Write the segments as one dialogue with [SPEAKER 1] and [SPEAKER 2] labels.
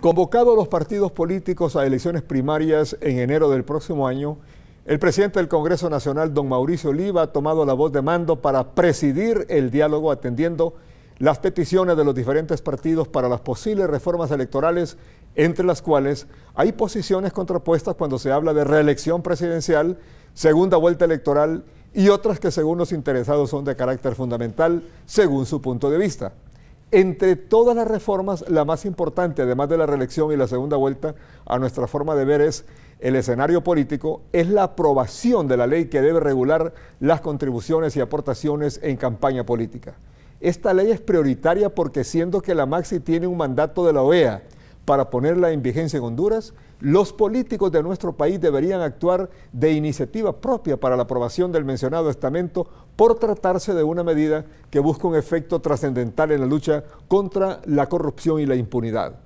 [SPEAKER 1] Convocado a los partidos políticos a elecciones primarias en enero del próximo año, el presidente del Congreso Nacional, don Mauricio Oliva, ha tomado la voz de mando para presidir el diálogo atendiendo las peticiones de los diferentes partidos para las posibles reformas electorales, entre las cuales hay posiciones contrapuestas cuando se habla de reelección presidencial, segunda vuelta electoral y otras que según los interesados son de carácter fundamental, según su punto de vista. Entre todas las reformas, la más importante, además de la reelección y la segunda vuelta, a nuestra forma de ver es el escenario político, es la aprobación de la ley que debe regular las contribuciones y aportaciones en campaña política. Esta ley es prioritaria porque siendo que la Maxi tiene un mandato de la OEA, para ponerla en vigencia en Honduras, los políticos de nuestro país deberían actuar de iniciativa propia para la aprobación del mencionado estamento por tratarse de una medida que busca un efecto trascendental en la lucha contra la corrupción y la impunidad.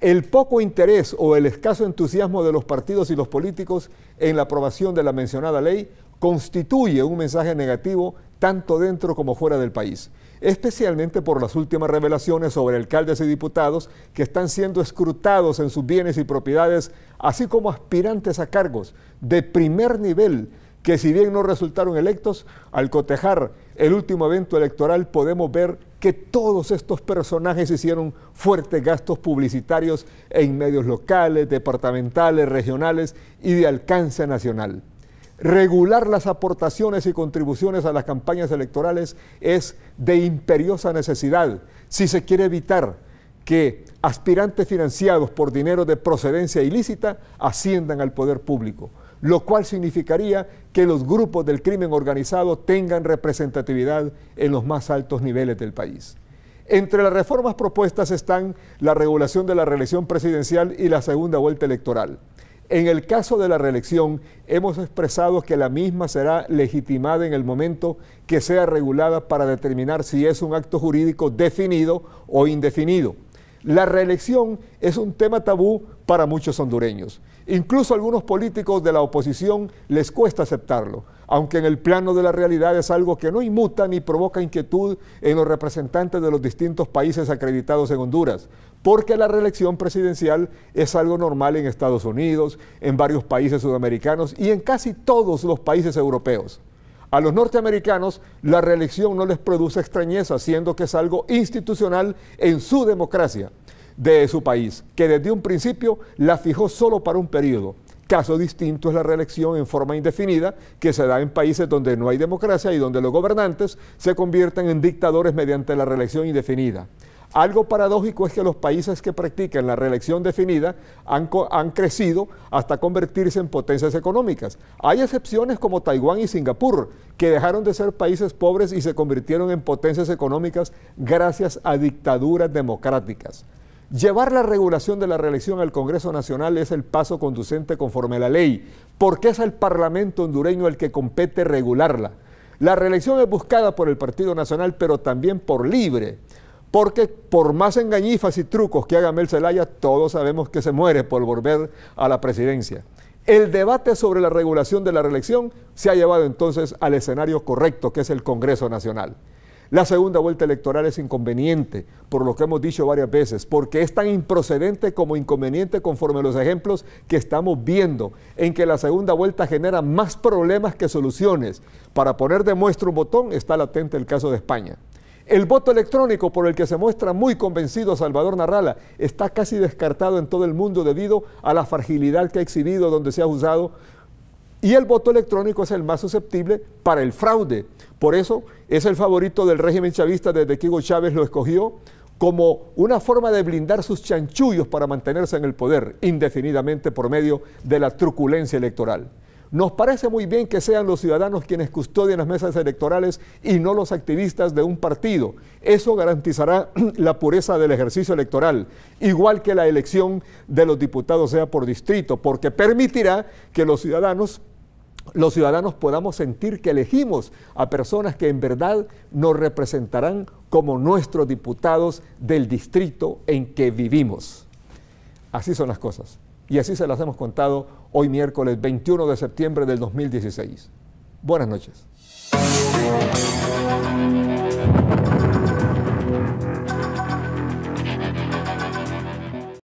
[SPEAKER 1] El poco interés o el escaso entusiasmo de los partidos y los políticos en la aprobación de la mencionada ley constituye un mensaje negativo tanto dentro como fuera del país, especialmente por las últimas revelaciones sobre alcaldes y diputados que están siendo escrutados en sus bienes y propiedades, así como aspirantes a cargos de primer nivel que si bien no resultaron electos, al cotejar el último evento electoral podemos ver que todos estos personajes hicieron fuertes gastos publicitarios en medios locales, departamentales, regionales y de alcance nacional. Regular las aportaciones y contribuciones a las campañas electorales es de imperiosa necesidad si se quiere evitar que aspirantes financiados por dinero de procedencia ilícita asciendan al poder público, lo cual significaría que los grupos del crimen organizado tengan representatividad en los más altos niveles del país. Entre las reformas propuestas están la regulación de la reelección presidencial y la segunda vuelta electoral. En el caso de la reelección, hemos expresado que la misma será legitimada en el momento que sea regulada para determinar si es un acto jurídico definido o indefinido. La reelección es un tema tabú para muchos hondureños. Incluso a algunos políticos de la oposición les cuesta aceptarlo, aunque en el plano de la realidad es algo que no inmuta ni provoca inquietud en los representantes de los distintos países acreditados en Honduras, porque la reelección presidencial es algo normal en Estados Unidos, en varios países sudamericanos y en casi todos los países europeos. A los norteamericanos la reelección no les produce extrañeza, siendo que es algo institucional en su democracia de su país, que desde un principio la fijó solo para un periodo. Caso distinto es la reelección en forma indefinida que se da en países donde no hay democracia y donde los gobernantes se convierten en dictadores mediante la reelección indefinida. Algo paradójico es que los países que practican la reelección definida han, crecido hasta convertirse en potencias económicas. Hay excepciones como Taiwán y Singapur, que dejaron de ser países pobres y se convirtieron en potencias económicas gracias a dictaduras democráticas. Llevar la regulación de la reelección al Congreso Nacional es el paso conducente conforme a la ley, porque es el Parlamento hondureño el que compete regularla. La reelección es buscada por el Partido Nacional, pero también por libre porque por más engañifas y trucos que haga Mel Zelaya, todos sabemos que se muere por volver a la presidencia. El debate sobre la regulación de la reelección se ha llevado entonces al escenario correcto, que es el Congreso Nacional. La segunda vuelta electoral es inconveniente, por lo que hemos dicho varias veces, porque es tan improcedente como inconveniente conforme a los ejemplos que estamos viendo, en que la segunda vuelta genera más problemas que soluciones. Para poner de muestra un botón está latente el caso de España. El voto electrónico, por el que se muestra muy convencido Salvador Narrala, está casi descartado en todo el mundo debido a la fragilidad que ha exhibido donde se ha usado. Y el voto electrónico es el más susceptible para el fraude. Por eso es el favorito del régimen chavista desde que Hugo Chávez lo escogió como una forma de blindar sus chanchullos para mantenerse en el poder indefinidamente por medio de la truculencia electoral. Nos parece muy bien que sean los ciudadanos quienes custodian las mesas electorales y no los activistas de un partido. Eso garantizará la pureza del ejercicio electoral, igual que la elección de los diputados sea por distrito, porque permitirá que los ciudadanos los ciudadanos podamos sentir que elegimos a personas que en verdad nos representarán como nuestros diputados del distrito en que vivimos. Así son las cosas. Y así se las hemos contado hoy miércoles 21 de septiembre del 2016. Buenas noches.